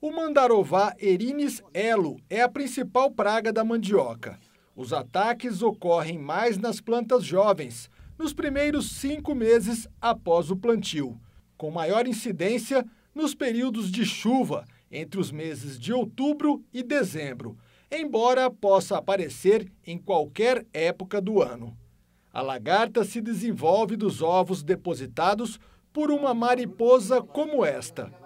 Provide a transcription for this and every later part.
O Mandarová erinis elo é a principal praga da mandioca. Os ataques ocorrem mais nas plantas jovens, nos primeiros cinco meses após o plantio, com maior incidência nos períodos de chuva, entre os meses de outubro e dezembro, embora possa aparecer em qualquer época do ano. A lagarta se desenvolve dos ovos depositados por uma mariposa como esta.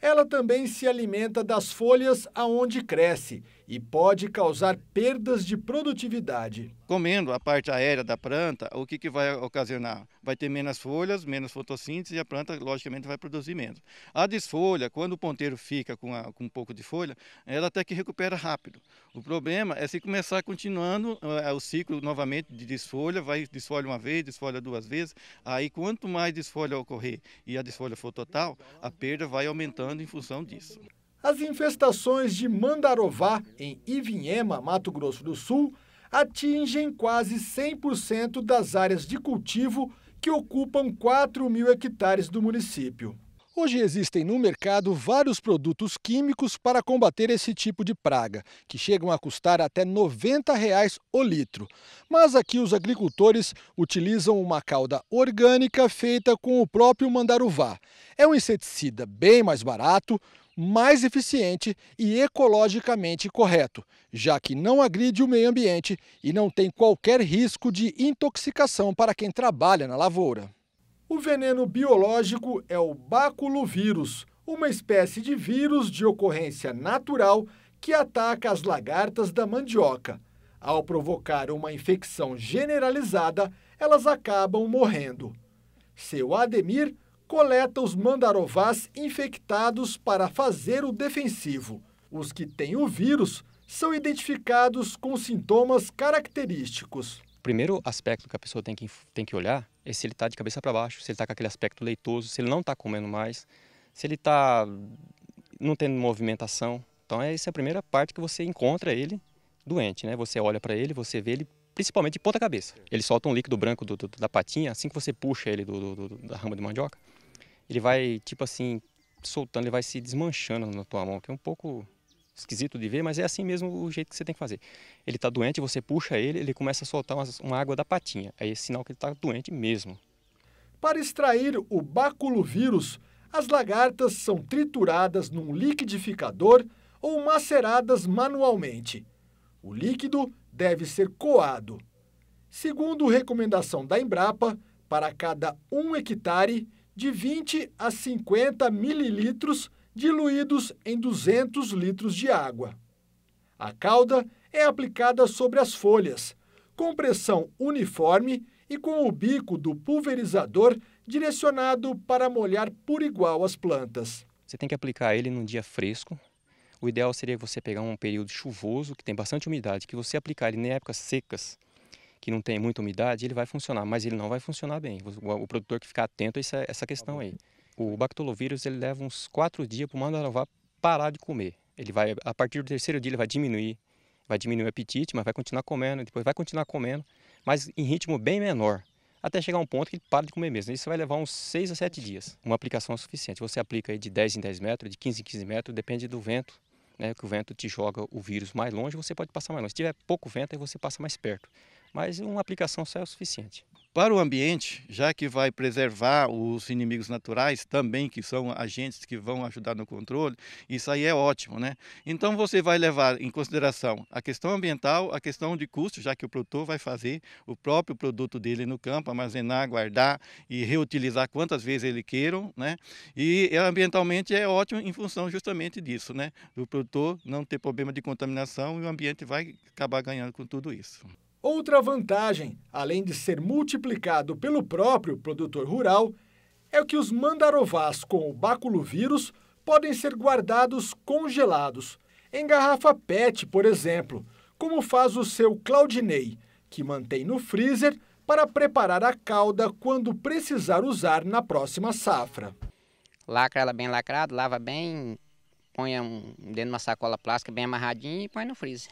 Ela também se alimenta das folhas aonde cresce e pode causar perdas de produtividade. Comendo a parte aérea da planta, o que, que vai ocasionar? Vai ter menos folhas, menos fotossíntese e a planta, logicamente, vai produzir menos. A desfolha, quando o ponteiro fica com, a, com um pouco de folha, ela até que recupera rápido. O problema é se começar continuando é, o ciclo novamente de desfolha, vai desfolha uma vez, desfolha duas vezes, aí quanto mais desfolha ocorrer e a desfolha for total, a perda vai aumentando em função disso. As infestações de mandarová em Ivinhema, Mato Grosso do Sul, atingem quase 100% das áreas de cultivo que ocupam 4 mil hectares do município. Hoje existem no mercado vários produtos químicos para combater esse tipo de praga, que chegam a custar até R$ 90 o litro. Mas aqui os agricultores utilizam uma cauda orgânica feita com o próprio mandaruvá. É um inseticida bem mais barato, mais eficiente e ecologicamente correto, já que não agride o meio ambiente e não tem qualquer risco de intoxicação para quem trabalha na lavoura. O veneno biológico é o baculovírus, uma espécie de vírus de ocorrência natural que ataca as lagartas da mandioca. Ao provocar uma infecção generalizada, elas acabam morrendo. Seu Ademir coleta os mandarovás infectados para fazer o defensivo. Os que têm o vírus são identificados com sintomas característicos. O primeiro aspecto que a pessoa tem que, tem que olhar é se ele está de cabeça para baixo, se ele está com aquele aspecto leitoso, se ele não está comendo mais, se ele está não tendo movimentação. Então, essa é a primeira parte que você encontra ele doente, né? Você olha para ele, você vê ele principalmente de ponta cabeça. Ele solta um líquido branco do, do, da patinha, assim que você puxa ele do, da rama de mandioca, ele vai, tipo assim, soltando, ele vai se desmanchando na tua mão, que é um pouco esquisito de ver, mas é assim mesmo o jeito que você tem que fazer. Ele está doente, você puxa ele, ele começa a soltar uma, uma água da patinha. É esse sinal que ele está doente mesmo. Para extrair o baculovírus, as lagartas são trituradas num liquidificador ou maceradas manualmente. O líquido deve ser coado. Segundo recomendação da Embrapa, para cada 1 hectare, de 20 a 50 mililitros diluídos em 200 litros de água. A calda é aplicada sobre as folhas, com pressão uniforme e com o bico do pulverizador direcionado para molhar por igual as plantas. Você tem que aplicar ele num dia fresco. O ideal seria você pegar um período chuvoso, que tem bastante umidade, que você aplicar ele em épocas secas, que não tem muita umidade, ele vai funcionar, mas ele não vai funcionar bem. O produtor que ficar atento a essa questão aí o bactolovírus ele leva uns quatro dias para o mandaravá parar de comer. Ele vai, a partir do terceiro dia, ele vai diminuir, vai diminuir o apetite, mas vai continuar comendo, depois vai continuar comendo, mas em ritmo bem menor, até chegar um ponto que ele para de comer mesmo. Isso vai levar uns 6 a 7 dias. Uma aplicação é suficiente. Você aplica aí de 10 em 10 metros, de 15 em 15 metros, depende do vento, né, que o vento te joga o vírus mais longe, você pode passar mais longe. Se tiver pouco vento, aí você passa mais perto. Mas uma aplicação só é o suficiente para o ambiente, já que vai preservar os inimigos naturais também, que são agentes que vão ajudar no controle, isso aí é ótimo, né? Então você vai levar em consideração a questão ambiental, a questão de custo, já que o produtor vai fazer o próprio produto dele no campo, armazenar, guardar e reutilizar quantas vezes ele queiram, né? E ambientalmente é ótimo em função justamente disso, né? Do produtor não ter problema de contaminação e o ambiente vai acabar ganhando com tudo isso. Outra vantagem, além de ser multiplicado pelo próprio produtor rural, é que os mandarovás com o baculovírus podem ser guardados congelados, em garrafa PET, por exemplo, como faz o seu Claudinei, que mantém no freezer para preparar a calda quando precisar usar na próxima safra. Lacra ela bem lacrada, lava bem, põe dentro de uma sacola plástica bem amarradinha e põe no freezer.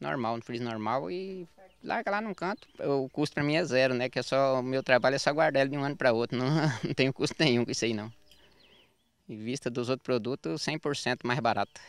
Normal, no freezer normal e larga lá num canto, o custo para mim é zero, né? Que é só, o meu trabalho é só guardar ele de um ano para outro, não, não tenho custo nenhum com isso aí não. Em vista dos outros produtos, 100% mais barato.